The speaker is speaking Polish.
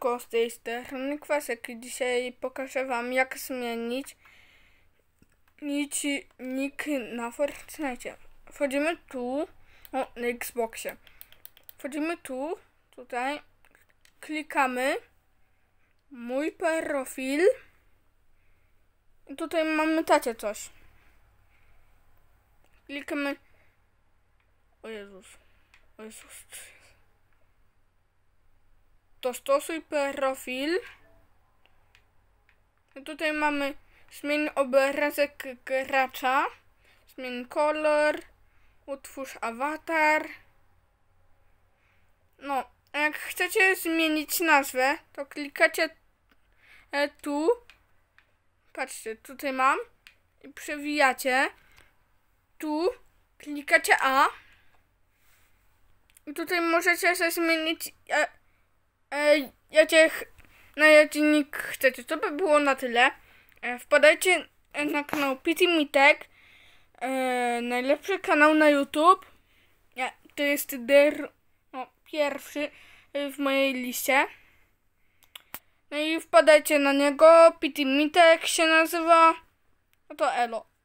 Siemanko, z tej strony Kwasek i dzisiaj pokażę Wam jak zmienić nic, nick na Fortnite. Wchodzimy tu, o, na Xboxie. Wchodzimy tu, tutaj, klikamy mój profil i tutaj mamy tacie coś. Klikamy, o Jezus, o Jezus, dostosuj profil. Tutaj mamy zmień obrazek gracza, zmień kolor, utwórz awatar. No, jak chcecie zmienić nazwę, to klikacie tu. Patrzcie, tutaj mam. I przewijacie. Tu klikacie A. I tutaj możecie sobie zmienić e, E, ja cię na jadzinik chcecie. To by było na tyle. E, wpadajcie na kanał Pity Mitek. E, najlepszy kanał na YouTube. Ja, to jest der, no, pierwszy w mojej liście. No i wpadajcie na niego. Pity Mitek się nazywa. No to elo.